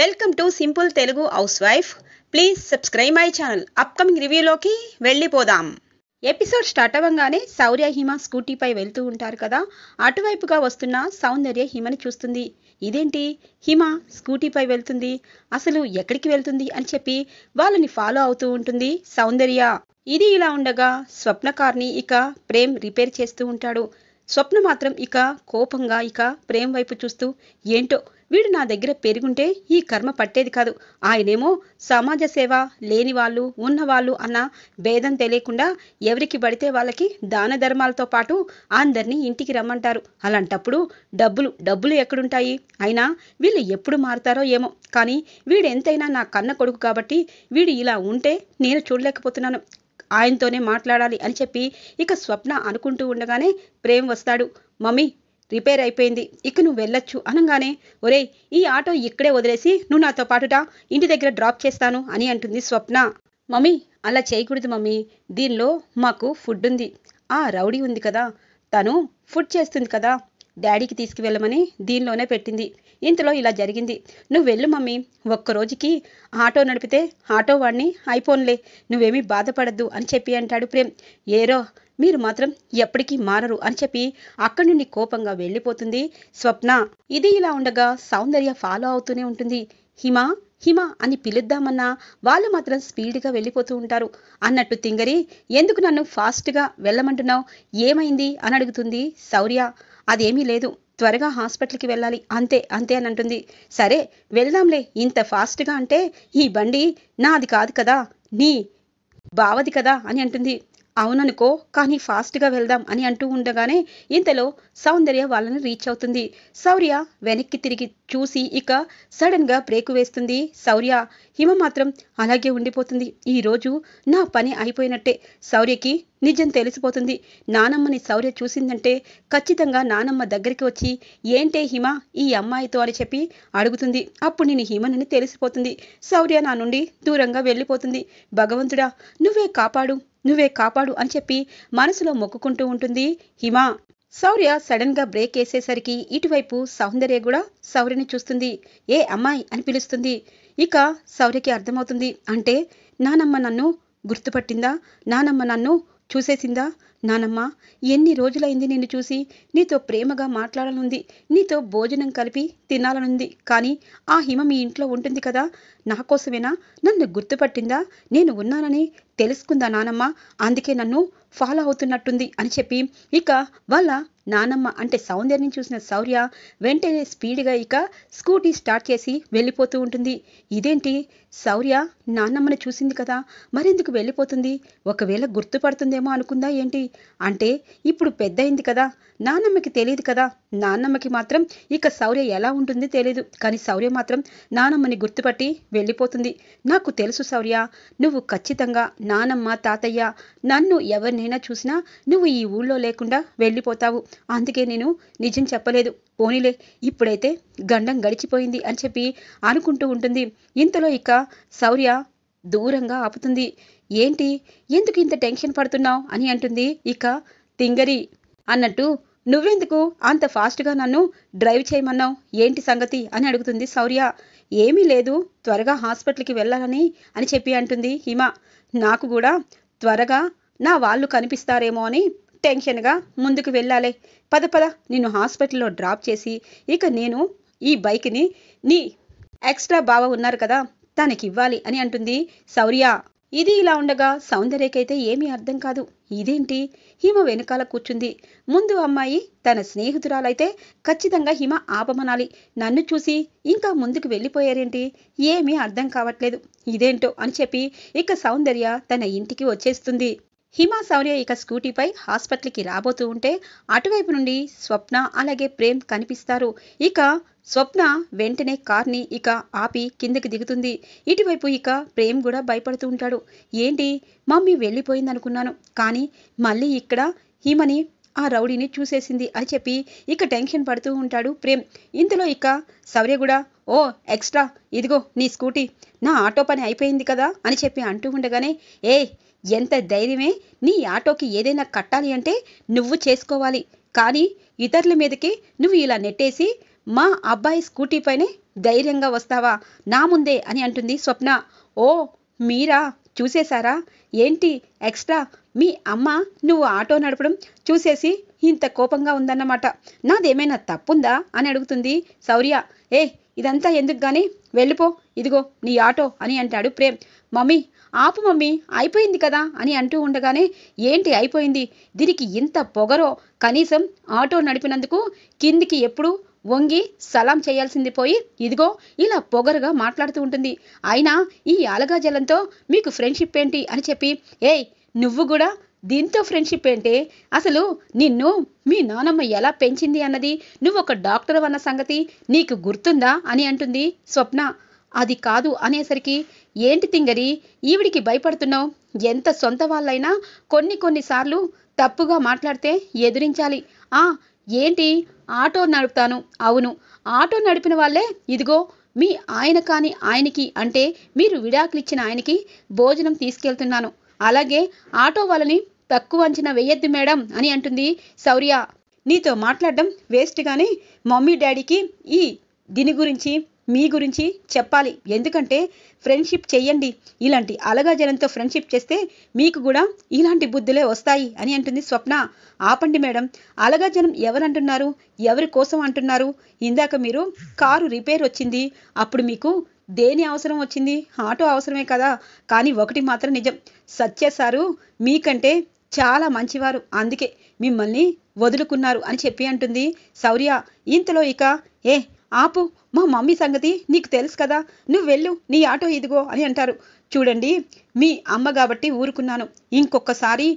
welcome to simple Telugu house wife please subscribe my channel upcoming రివ్యూలోకి వెళ్ళిపోదాం episode start అవ్వగానే శౌర్య హిమ స్కూటీపై వెళ్తూ ఉంటారు కదా అటువైపుగా వస్తున్న సౌందర్య హిమని చూస్తుంది ఇదేంటి హిమ స్కూటీపై వెళ్తుంది అసలు ఎక్కడికి వెళ్తుంది అని చెప్పి వాళ్ళని ఫాలో అవుతూ ఉంటుంది సౌందర్య ఇది ఇలా ఉండగా కార్ని ఇక ప్రేమ్ రిపేర్ చేస్తూ ఉంటాడు స్వప్న మాత్రం ఇక కోపంగా ఇక ప్రేమ వైపు చూస్తూ ఏంటో వీడు నా దగ్గర పెరుగుంటే ఈ కర్మ పట్టేది కాదు ఆయనేమో సమాజ సేవ లేని వాళ్ళు ఉన్నవాళ్ళు అన్న భేదం తెలియకుండా ఎవరికి పడితే వాళ్ళకి దాన ధర్మాలతో పాటు అందరినీ ఇంటికి రమ్మంటారు అలాంటప్పుడు డబ్బులు డబ్బులు ఎక్కడుంటాయి అయినా వీళ్ళు ఎప్పుడు మారుతారో ఏమో కానీ వీడు ఎంతైనా నా కన్న కొడుకు కాబట్టి వీడు ఇలా ఉంటే నేను చూడలేకపోతున్నాను ఆయనతోనే మాట్లాడాలి అని చెప్పి ఇక స్వప్న అనుకుంటూ ఉండగానే ప్రేమ్ వస్తాడు మమ్మీ రిపేర్ అయిపోయింది ఇక నువ్వు వెళ్ళొచ్చు అనగానే ఒరే ఈ ఆటో ఇక్కడే వదిలేసి నువ్వు నాతో పాటుట ఇంటి దగ్గర డ్రాప్ చేస్తాను అని అంటుంది స్వప్న మమ్మీ అలా చేయకూడదు మమ్మీ దీనిలో మాకు ఫుడ్ ఉంది ఆ రౌడీ ఉంది కదా తను ఫుడ్ చేస్తుంది కదా డాడీకి తీసుకువెళ్ళమని దీనిలోనే పెట్టింది ఇంతలో ఇలా జరిగింది నువ్వు వెళ్ళు మమ్మీ ఒక్కరోజుకి ఆటో నడిపితే ఆటో వాడిని అయిపోన్లే నువ్వేమీ బాధపడద్దు అని చెప్పి అంటాడు ప్రేమ్ ఏరో మీరు మాత్రం ఎప్పటికీ మారరు అని చెప్పి అక్కడి నుండి కోపంగా వెళ్ళిపోతుంది స్వప్న ఇది ఇలా ఉండగా సౌందర్య ఫాలో అవుతూనే ఉంటుంది హిమ హిమ అని పిలుద్దామన్నా వాళ్ళు మాత్రం స్పీడ్గా వెళ్ళిపోతూ ఉంటారు అన్నట్టు తింగరి ఎందుకు నన్ను ఫాస్ట్గా వెళ్ళమంటున్నావు ఏమైంది అని అడుగుతుంది శౌర్య అదేమీ లేదు త్వరగా హాస్పిటల్కి వెళ్ళాలి అంతే అంతే అని అంటుంది సరే వెళ్దాంలే ఇంత ఫాస్ట్గా అంటే ఈ బండి నాది కాదు కదా నీ బావది కదా అని అంటుంది అవుననుకో కానీ ఫాస్ట్గా వెళ్దాం అని అంటూ ఉండగానే ఇంతలో సౌందర్య వాళ్ళని రీచ్ అవుతుంది శౌర్య వెనక్కి తిరిగి చూసి ఇక సడన్గా బ్రేకు వేస్తుంది శౌర్య హిమ మాత్రం అలాగే ఉండిపోతుంది ఈరోజు నా పని అయిపోయినట్టే శౌర్యకి నిజం తెలిసిపోతుంది నానమ్మని శౌర్య చూసిందంటే ఖచ్చితంగా నానమ్మ దగ్గరికి వచ్చి ఏంటే హిమ ఈ అమ్మాయితో అని చెప్పి అడుగుతుంది అప్పుడు నేను హిమనని తెలిసిపోతుంది శౌర్య నా నుండి దూరంగా వెళ్ళిపోతుంది భగవంతుడా నువ్వే కాపాడు నువ్వే కాపాడు అని చెప్పి మనసులో మొక్కుకుంటూ ఉంటుంది హిమ శౌర్య సడన్ గా బ్రేక్ వేసేసరికి ఇటువైపు సౌందర్య కూడా శౌర్యని చూస్తుంది ఏ అమ్మాయి అని పిలుస్తుంది ఇక శౌర్యకి అర్థమవుతుంది అంటే నానమ్మ నన్ను గుర్తుపట్టిందా నానమ్మ నన్ను చూసేసిందా నానమ్మ ఎన్ని రోజులైంది నిన్ను చూసి నీతో ప్రేమగా మాట్లాడనుంది నీతో భోజనం కలిపి తినాలనుంది కానీ ఆ హిమ మీ ఇంట్లో ఉంటుంది కదా నా కోసమేనా నన్ను గుర్తుపట్టిందా నేను ఉన్నానని తెలుసుకుందా నానమ్మ అందుకే నన్ను ఫాలో అవుతున్నట్టుంది అని చెప్పి ఇక వాళ్ళ నానమ్మ అంటే సౌందర్యని చూసిన శౌర్య వెంటనే స్పీడ్గా ఇక స్కూటీ స్టార్ట్ చేసి వెళ్ళిపోతూ ఉంటుంది ఇదేంటి శౌర్య నానమ్మని చూసింది కదా మరెందుకు వెళ్ళిపోతుంది ఒకవేళ గుర్తుపడుతుందేమో అనుకుందా ఏంటి అంటే ఇప్పుడు పెద్దయింది కదా నానమ్మకి తెలియదు కదా నానమ్మకి మాత్రం ఇక శౌర్య ఎలా ఉంటుంది తెలియదు కానీ శౌర్య మాత్రం నానమ్మని గుర్తుపట్టి వెళ్ళిపోతుంది నాకు తెలుసు శౌర్య నువ్వు ఖచ్చితంగా నానమ్మ తాతయ్య నన్ను ఎవరినైనా చూసినా నువ్వు ఈ ఊళ్ళో లేకుండా వెళ్ళిపోతావు అందుకే నేను నిజం చెప్పలేదు పోనీలే ఇప్పుడైతే గండం గడిచిపోయింది అని చెప్పి అనుకుంటూ ఉంటుంది ఇంతలో ఇక శౌర్య దూరంగా ఆపుతుంది ఏంటి ఎందుకు ఇంత టెన్షన్ పడుతున్నావు అని అంటుంది ఇక తింగరి అన్నట్టు నువ్వెందుకు అంత ఫాస్ట్గా నన్ను డ్రైవ్ చేయమన్నావు ఏంటి సంగతి అని అడుగుతుంది శౌర్య ఏమీ లేదు త్వరగా హాస్పిటల్కి వెళ్ళాలని అని చెప్పి అంటుంది హిమ నాకు కూడా త్వరగా నా వాళ్ళు కనిపిస్తారేమో అని టెన్షన్గా ముందుకు వెళ్ళాలి పద పద నిన్ను హాస్పిటల్లో డ్రాప్ చేసి ఇక నేను ఈ బైక్ని నీ ఎక్స్ట్రా బావ ఉన్నారు కదా తనకివ్వాలి అని అంటుంది సౌర్య ఇది ఇలా ఉండగా సౌందర్యకైతే ఏమీ అర్థం కాదు ఇదేంటి హిమ వెనకాల కూర్చుంది ముందు అమ్మాయి తన స్నేహితురాలైతే ఖచ్చితంగా హిమ ఆపమనాలి నన్ను చూసి ఇంకా ముందుకు వెళ్ళిపోయారేంటి ఏమీ అర్థం కావట్లేదు ఇదేంటో అని చెప్పి ఇక సౌందర్య తన ఇంటికి వచ్చేస్తుంది హిమా శౌర్య ఇక స్కూటీపై హాస్పిటల్కి రాబోతూ ఉంటే అటువైపు నుండి స్వప్న అలాగే ప్రేమ్ కనిపిస్తారు ఇక స్వప్న వెంటనే కార్ని ఇక ఆపి కిందకి దిగుతుంది ఇటువైపు ఇక ప్రేమ్ కూడా భయపడుతూ ఉంటాడు ఏంటి మమ్మీ వెళ్ళిపోయిందనుకున్నాను కానీ మళ్ళీ ఇక్కడ హిమని ఆ రౌడీని చూసేసింది అని చెప్పి ఇక టెన్షన్ పడుతూ ఉంటాడు ప్రేమ్ ఇంతలో ఇక శౌర్య కూడా ఓ ఎక్స్ట్రా ఇదిగో నీ స్కూటీ నా ఆటో పని అయిపోయింది కదా అని చెప్పి అంటూ ఉండగానే ఏ ఎంత ధైర్యమే నీ ఆటోకి ఏదైనా కట్టాలి అంటే నువ్వు చేసుకోవాలి కానీ ఇతరుల మీదకి నువ్వు ఇలా నెట్టేసి మా అబ్బాయి స్కూటీ పైనే ధైర్యంగా వస్తావా నా ముందే అని అంటుంది స్వప్న ఓ మీరా చూసేశారా ఏంటి ఎక్స్ట్రా మీ అమ్మ నువ్వు ఆటో నడపడం చూసేసి ఇంత కోపంగా ఉందన్నమాట నాదేమైనా తప్పుందా అని అడుగుతుంది శౌర్య ఏ ఇదంతా ఎందుకు కానీ వెళ్ళిపో ఇదిగో నీ ఆటో అని అంటాడు ప్రేమ్ మమ్మీ ఆపు మమ్మీ అయిపోయింది కదా అని అంటూ ఉండగానే ఏంటి అయిపోయింది దీనికి ఇంత పొగరో కనీసం ఆటో నడిపినందుకు కిందికి ఎప్పుడు వంగి సలాం చేయాల్సింది పోయి ఇదిగో ఇలా పొగరుగా మాట్లాడుతూ ఉంటుంది అయినా ఈ జలంతో మీకు ఫ్రెండ్షిప్ ఏంటి అని చెప్పి ఏయ్ నువ్వు కూడా దీంతో ఫ్రెండ్షిప్ ఏంటి అసలు నిన్ను మీ నానమ్మ ఎలా పెంచింది అన్నది నువ్వు ఒక డాక్టర్ అన్న సంగతి నీకు గుర్తుందా అని అంటుంది స్వప్న అది కాదు అనేసరికి ఏంటి తింగరి ఈవిడికి భయపడుతున్నావు ఎంత సొంత వాళ్ళైనా కొన్ని కొన్నిసార్లు తప్పుగా మాట్లాడితే ఎదిరించాలి ఆ ఏంటి ఆటో నడుపుతాను అవును ఆటో నడిపిన వాళ్ళే ఇదిగో మీ ఆయన కాని ఆయనకి అంటే మీరు విడాకులు ఇచ్చిన ఆయనకి భోజనం తీసుకెళ్తున్నాను అలాగే ఆటో వాళ్ళని తక్కువ అంచనా వేయద్దు మేడం అని అంటుంది సౌర్య నీతో మాట్లాడడం వేస్ట్ కానీ మమ్మీ డాడీకి ఈ దీని గురించి మీ గురించి చెప్పాలి ఎందుకంటే ఫ్రెండ్షిప్ చేయండి ఇలాంటి అలగా జనంతో ఫ్రెండ్షిప్ చేస్తే మీకు కూడా ఇలాంటి బుద్ధులే వస్తాయి అని అంటుంది స్వప్న ఆపండి మేడం అలగా ఎవరు ఎవరంటున్నారు ఎవరి కోసం అంటున్నారు ఇందాక మీరు కారు రిపేర్ వచ్చింది అప్పుడు మీకు దేని అవసరం వచ్చింది ఆటో అవసరమే కదా కానీ ఒకటి మాత్రం నిజం సత్య సారు మీకంటే చాలా మంచివారు అందుకే మిమ్మల్ని వదులుకున్నారు అని చెప్పి అంటుంది శౌర్య ఇంతలో ఇక ఏ ఆపు మా మమ్మీ సంగతి నీకు తెలుసు కదా నువ్వు వెళ్ళు నీ ఆటో ఇదిగో అని అంటారు చూడండి మీ అమ్మ కాబట్టి ఊరుకున్నాను ఇంకొకసారి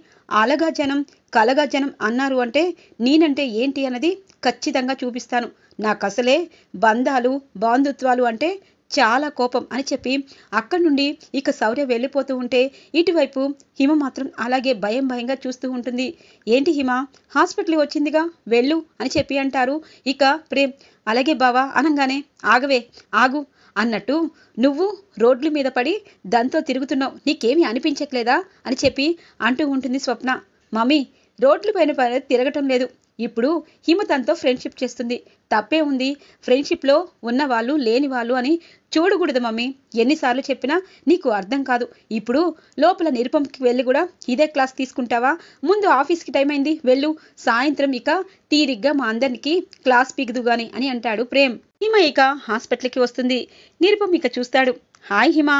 అలగా జనం కలగా జనం అన్నారు అంటే నేనంటే ఏంటి అన్నది ఖచ్చితంగా చూపిస్తాను నాకు అసలే బంధాలు బాంధుత్వాలు అంటే చాలా కోపం అని చెప్పి అక్కడి నుండి ఇక శౌర్య వెళ్ళిపోతూ ఉంటే ఇటువైపు హిమ మాత్రం అలాగే భయం భయంగా చూస్తూ ఉంటుంది ఏంటి హిమ హాస్పిటల్ వచ్చిందిగా వెళ్ళు అని చెప్పి అంటారు ఇక ప్రేమ్ అలాగే బావా అనగానే ఆగవే ఆగు అన్నట్టు నువ్వు రోడ్ల మీద పడి దాంతో తిరుగుతున్నావు నీకేమి అనిపించట్లేదా అని చెప్పి అంటూ ఉంటుంది స్వప్న మమ్మీ రోడ్లు పైన తిరగటం లేదు ఇప్పుడు హిమ తనతో ఫ్రెండ్షిప్ చేస్తుంది తప్పే ఉంది ఫ్రెండ్షిప్లో ఉన్నవాళ్ళు లేని వాళ్ళు అని చూడకూడదు మమ్మీ ఎన్నిసార్లు చెప్పినా నీకు అర్థం కాదు ఇప్పుడు లోపల నిరుపంకి వెళ్ళి కూడా ఇదే క్లాస్ తీసుకుంటావా ముందు ఆఫీస్కి టైం అయింది వెళ్ళు సాయంత్రం ఇక తీరిగ్గా మా అందరికీ క్లాస్ పీకుదు గాని అని అంటాడు ప్రేమ్ హిమ ఇక హాస్పిటల్కి వస్తుంది నిరుపం ఇక చూస్తాడు హాయ్ హిమ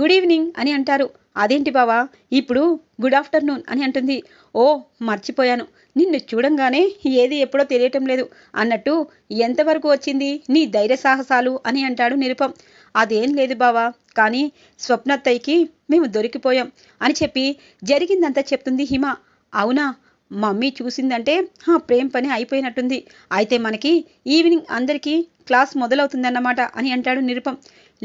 గుడ్ ఈవినింగ్ అని అంటారు అదేంటి బావా ఇప్పుడు గుడ్ ఆఫ్టర్నూన్ అని అంటుంది ఓ మర్చిపోయాను నిన్ను చూడంగానే ఏది ఎప్పుడో తెలియటం లేదు అన్నట్టు ఎంతవరకు వచ్చింది నీ ధైర్య సాహసాలు అని అంటాడు నిరుపం అదేం లేదు బావా కానీ స్వప్నత్తయ్యకి మేము దొరికిపోయాం అని చెప్పి జరిగిందంతా చెప్తుంది హిమ అవునా మమ్మీ చూసిందంటే ఆ ప్రేమ పని అయిపోయినట్టుంది అయితే మనకి ఈవినింగ్ అందరికీ క్లాస్ మొదలవుతుందన్నమాట అని అంటాడు నిరుపం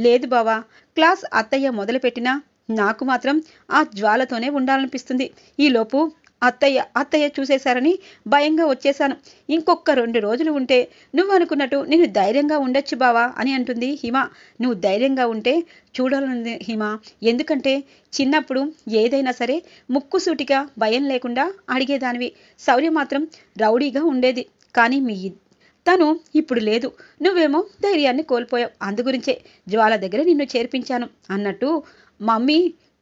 లేదు బావా క్లాస్ అత్తయ్య మొదలుపెట్టినా నాకు మాత్రం ఆ జ్వాలతోనే ఉండాలనిపిస్తుంది ఈలోపు అత్తయ్య అత్తయ్య చూసేశారని భయంగా వచ్చేశాను ఇంకొక రెండు రోజులు ఉంటే నువ్వు అనుకున్నట్టు నేను ధైర్యంగా ఉండొచ్చు బావా అని అంటుంది హిమ నువ్వు ధైర్యంగా ఉంటే చూడాలని హిమ ఎందుకంటే చిన్నప్పుడు ఏదైనా సరే ముక్కుసూటిగా భయం లేకుండా అడిగేదానివి శౌర్య మాత్రం రౌడీగా ఉండేది కానీ మీ తను ఇప్పుడు లేదు నువ్వేమో ధైర్యాన్ని కోల్పోయావు అందు గురించే జ్వాల దగ్గర నిన్ను చేర్పించాను అన్నట్టు మమ్మీ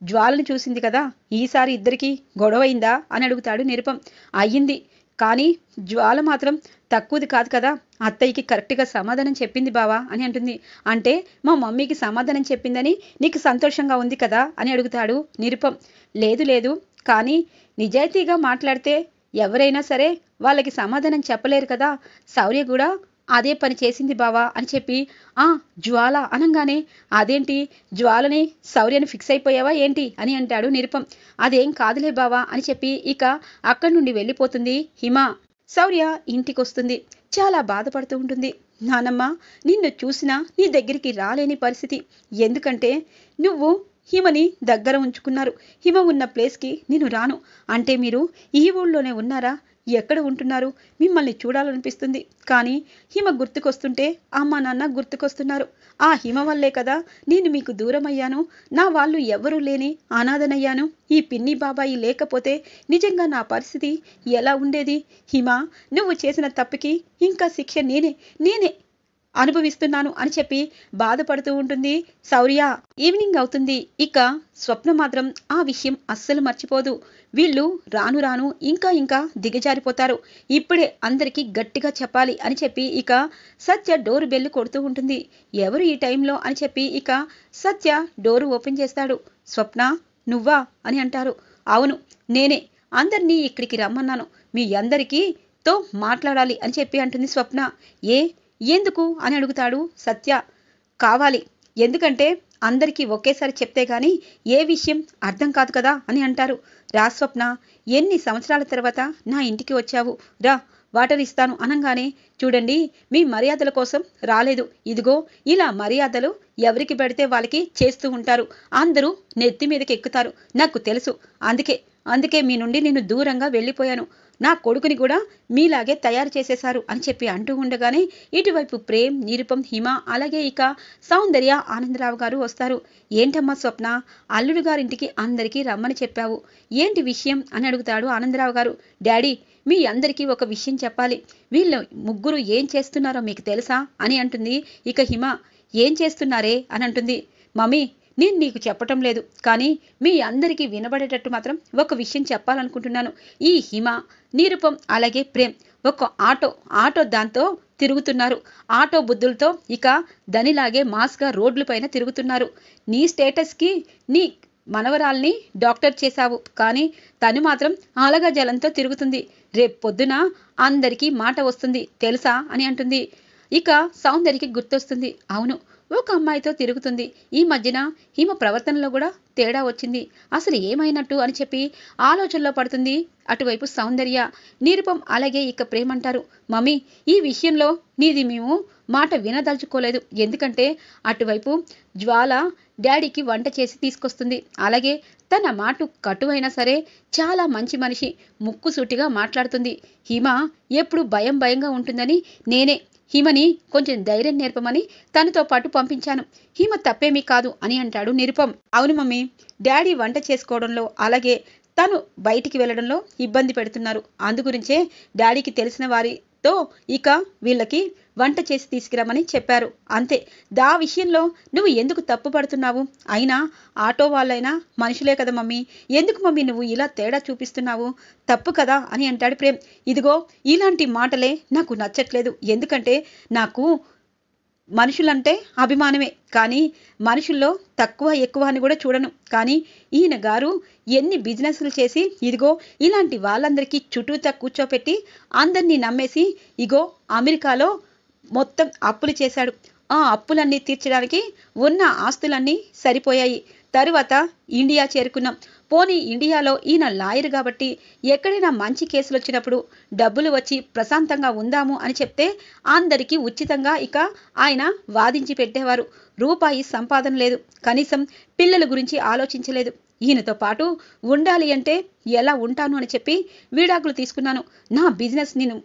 జ్వాలను చూసింది కదా ఈసారి ఇద్దరికి గొడవైందా అని అడుగుతాడు నిరుపం అయ్యింది కానీ జ్వాల మాత్రం తక్కువది కాదు కదా అత్తయ్యకి కరెక్ట్గా సమాధానం చెప్పింది బావా అని అంటుంది అంటే మా మమ్మీకి సమాధానం చెప్పిందని నీకు సంతోషంగా ఉంది కదా అని అడుగుతాడు నిరుపం లేదు లేదు కానీ నిజాయితీగా మాట్లాడితే ఎవరైనా సరే వాళ్ళకి సమాధానం చెప్పలేరు కదా శౌర్య కూడా అదే పని చేసింది బావా అని చెప్పి ఆ జ్వాల అనగానే అదేంటి జ్వాలని శౌర్యని ఫిక్స్ అయిపోయావా ఏంటి అని అంటాడు నిరుపం అదేం కాదులే బావా అని చెప్పి ఇక అక్కడి నుండి వెళ్ళిపోతుంది హిమ శౌర్య ఇంటికొస్తుంది చాలా బాధపడుతూ ఉంటుంది నానమ్మ నిన్ను చూసినా నీ దగ్గరికి రాలేని పరిస్థితి ఎందుకంటే నువ్వు హిమని దగ్గర ఉంచుకున్నారు హిమ ఉన్న ప్లేస్కి నేను రాను అంటే మీరు ఈ ఊళ్ళోనే ఉన్నారా ఎక్కడ ఉంటున్నారు మిమ్మల్ని చూడాలనిపిస్తుంది కానీ హిమ గుర్తుకొస్తుంటే అమ్మ నాన్న గుర్తుకొస్తున్నారు ఆ హిమ వల్లే కదా నేను మీకు దూరమయ్యాను నా వాళ్ళు ఎవరూ లేని అనాథనయ్యాను ఈ పిన్ని బాబాయి లేకపోతే నిజంగా నా పరిస్థితి ఎలా ఉండేది హిమ నువ్వు చేసిన తప్పుకి ఇంకా శిక్ష నేనే నేనే అనుభవిస్తున్నాను అని చెప్పి బాధపడుతూ ఉంటుంది శౌర్య ఈవినింగ్ అవుతుంది ఇక స్వప్న మాత్రం ఆ విషయం అస్సలు మర్చిపోదు వీళ్ళు రాను రాను ఇంకా ఇంకా దిగజారిపోతారు ఇప్పుడే అందరికీ గట్టిగా చెప్పాలి అని చెప్పి ఇక సత్య డోర్ బెల్ కొడుతూ ఉంటుంది ఎవరు ఈ టైంలో అని చెప్పి ఇక సత్య డోరు ఓపెన్ చేస్తాడు స్వప్న నువ్వా అని అంటారు అవును నేనే అందరినీ ఇక్కడికి రమ్మన్నాను మీ అందరికీ తో మాట్లాడాలి అని చెప్పి అంటుంది స్వప్న ఏ ఎందుకు అని అడుగుతాడు సత్య కావాలి ఎందుకంటే అందరికీ ఒకేసారి చెప్తే గాని ఏ విషయం అర్థం కాదు కదా అని అంటారు రా స్వప్న ఎన్ని సంవత్సరాల తర్వాత నా ఇంటికి వచ్చావు రా వాటర్ ఇస్తాను అనగానే చూడండి మీ మర్యాదల కోసం రాలేదు ఇదిగో ఇలా మర్యాదలు ఎవరికి పెడితే వాళ్ళకి చేస్తూ ఉంటారు అందరూ నెత్తి మీదకి ఎక్కుతారు నాకు తెలుసు అందుకే అందుకే మీ నుండి నేను దూరంగా వెళ్ళిపోయాను నా కొడుకుని కూడా మీలాగే తయారు చేసేశారు అని చెప్పి అంటూ ఉండగానే ఇటువైపు ప్రేమ్ నిరుపం హిమ అలాగే ఇక సౌందర్య ఆనందరావు గారు వస్తారు ఏంటమ్మా స్వప్న అల్లుడు గారింటికి అందరికీ రమ్మని చెప్పావు ఏంటి విషయం అని అడుగుతాడు ఆనందరావు గారు డాడీ మీ అందరికీ ఒక విషయం చెప్పాలి వీళ్ళు ముగ్గురు ఏం చేస్తున్నారో మీకు తెలుసా అని అంటుంది ఇక హిమ ఏం చేస్తున్నారే అని అంటుంది మమ్మీ నేను నీకు చెప్పటం లేదు కానీ మీ అందరికీ వినబడేటట్టు మాత్రం ఒక విషయం చెప్పాలనుకుంటున్నాను ఈ హిమ నీరుపం అలాగే ప్రేమ్ ఒక ఆటో ఆటో దాంతో తిరుగుతున్నారు ఆటో బుద్ధులతో ఇక దనిలాగే మాస్గా రోడ్ల పైన తిరుగుతున్నారు నీ స్టేటస్కి నీ మనవరాల్ని డాక్టర్ చేశావు కానీ తను మాత్రం ఆలగా జలంతో తిరుగుతుంది రేపు పొద్దున అందరికీ మాట వస్తుంది తెలుసా అని అంటుంది ఇక సౌందర్యకి గుర్తొస్తుంది అవును ఒక అమ్మాయితో తిరుగుతుంది ఈ మధ్యన హిమ ప్రవర్తనలో కూడా తేడా వచ్చింది అసలు ఏమైనట్టు అని చెప్పి ఆలోచనలో పడుతుంది అటువైపు సౌందర్య నిరుపం అలాగే ఇక ప్రేమంటారు మమ్మీ ఈ విషయంలో నీది మేము మాట వినదలుచుకోలేదు ఎందుకంటే అటువైపు జ్వాల డాడీకి వంట చేసి తీసుకొస్తుంది అలాగే తన మాట కటువైనా సరే చాలా మంచి మనిషి ముక్కుసూటిగా మాట్లాడుతుంది హిమ ఎప్పుడు భయం భయంగా ఉంటుందని నేనే హిమని కొంచెం ధైర్యం నేర్పమని తనతో పాటు పంపించాను హిమ తప్పేమీ కాదు అని అంటాడు నిరుపం అవును మమ్మీ డాడీ వంట చేసుకోవడంలో అలాగే తను బయటికి వెళ్ళడంలో ఇబ్బంది పెడుతున్నారు అందు గురించే డాడీకి తెలిసిన వారి తో ఇక వీళ్ళకి వంట చేసి తీసుకురామని చెప్పారు అంతే దా విషయంలో నువ్వు ఎందుకు తప్పు పడుతున్నావు అయినా ఆటో వాళ్ళైనా మనుషులే కదా మమ్మీ ఎందుకు మమ్మీ నువ్వు ఇలా తేడా చూపిస్తున్నావు తప్పు కదా అని అంటాడు ప్రేమ్ ఇదిగో ఇలాంటి మాటలే నాకు నచ్చట్లేదు ఎందుకంటే నాకు మనుషులంటే అభిమానమే కానీ మనుషుల్లో తక్కువ ఎక్కువ అని కూడా చూడను కానీ ఈయన గారు ఎన్ని బిజినెస్లు చేసి ఇదిగో ఇలాంటి వాళ్ళందరికీ చుట్టూత కూర్చోపెట్టి అందరినీ నమ్మేసి ఇగో అమెరికాలో మొత్తం అప్పులు చేశాడు ఆ అప్పులన్నీ తీర్చడానికి ఉన్న ఆస్తులన్నీ సరిపోయాయి తరువాత ఇండియా చేరుకున్నాం పోనీ ఇండియాలో ఈయన లాయర్ కాబట్టి ఎక్కడైనా మంచి కేసులు వచ్చినప్పుడు డబ్బులు వచ్చి ప్రశాంతంగా ఉందాము అని చెప్తే అందరికీ ఉచితంగా ఇక ఆయన వాదించి పెట్టేవారు రూపాయి సంపాదన లేదు కనీసం పిల్లల గురించి ఆలోచించలేదు ఈయనతో పాటు ఉండాలి అంటే ఎలా ఉంటాను అని చెప్పి వీడాకులు తీసుకున్నాను నా బిజినెస్ నేను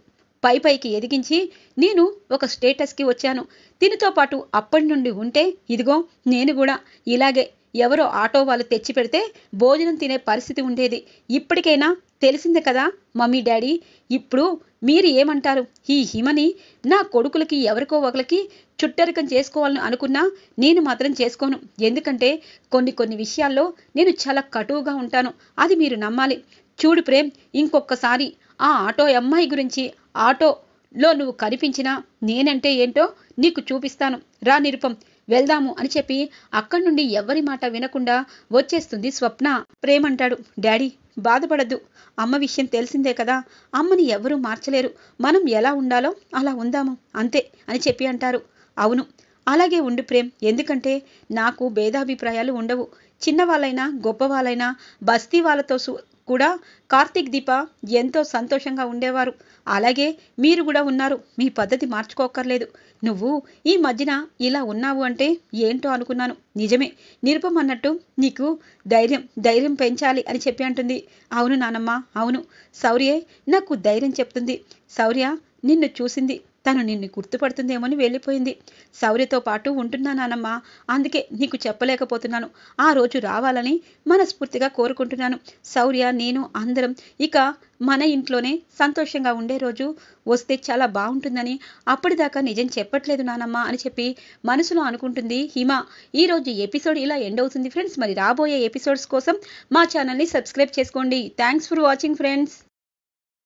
పై పైకి ఎదిగించి నేను ఒక స్టేటస్కి వచ్చాను దీనితో పాటు అప్పటి నుండి ఉంటే ఇదిగో నేను కూడా ఇలాగే ఎవరో ఆటో వాళ్ళు తెచ్చి పెడితే భోజనం తినే పరిస్థితి ఉండేది ఇప్పటికైనా తెలిసిందే కదా మమ్మీ డాడీ ఇప్పుడు మీరు ఏమంటారు ఈ హిమని నా కొడుకులకి ఎవరికో ఒకరికి చుట్టరికం చేసుకోవాలని అనుకున్నా నేను మాత్రం చేసుకోను ఎందుకంటే కొన్ని కొన్ని విషయాల్లో నేను చాలా కటువుగా ఉంటాను అది మీరు నమ్మాలి చూడు ప్రేమ్ ఇంకొకసారి ఆ ఆటో అమ్మాయి గురించి ఆటోలో నువ్వు కనిపించినా నేనంటే ఏంటో నీకు చూపిస్తాను రా నిరుపం వెళ్దాము అని చెప్పి అక్కడి నుండి ఎవరి మాట వినకుండా వచ్చేస్తుంది స్వప్న ప్రేమంటాడు డాడీ బాధపడద్దు అమ్మ విషయం తెలిసిందే కదా అమ్మని ఎవరూ మార్చలేరు మనం ఎలా ఉండాలో అలా ఉందాము అంతే అని చెప్పి అంటారు అవును అలాగే ఉండు ప్రేమ్ ఎందుకంటే నాకు భేదాభిప్రాయాలు ఉండవు చిన్నవాళ్ళైనా గొప్పవాళ్ళైనా బస్తీ వాళ్ళతో కూడా కార్తీక్ దీప ఎంతో సంతోషంగా ఉండేవారు అలాగే మీరు కూడా ఉన్నారు మీ పద్ధతి మార్చుకోక్కర్లేదు నువ్వు ఈ మధ్యన ఇలా ఉన్నావు అంటే ఏంటో అనుకున్నాను నిజమే నిరుపమన్నట్టు నీకు ధైర్యం ధైర్యం పెంచాలి అని చెప్పి అంటుంది అవును నానమ్మ అవును సౌర్యే నాకు ధైర్యం చెప్తుంది సౌర్య నిన్ను చూసింది తను నిన్ను గుర్తుపడుతుందేమోని వెళ్ళిపోయింది సౌర్యతో పాటు ఉంటున్నా నానమ్మ అందుకే నీకు చెప్పలేకపోతున్నాను ఆ రోజు రావాలని మనస్ఫూర్తిగా కోరుకుంటున్నాను శౌర్య నేను అందరం ఇక మన ఇంట్లోనే సంతోషంగా ఉండే రోజు వస్తే చాలా బాగుంటుందని అప్పటిదాకా నిజం చెప్పట్లేదు నానమ్మ అని చెప్పి మనసులో అనుకుంటుంది హిమ ఈరోజు ఎపిసోడ్ ఇలా ఎండ్ అవుతుంది ఫ్రెండ్స్ మరి రాబోయే ఎపిసోడ్స్ కోసం మా ఛానల్ని సబ్స్క్రైబ్ చేసుకోండి థ్యాంక్స్ ఫర్ వాచింగ్ ఫ్రెండ్స్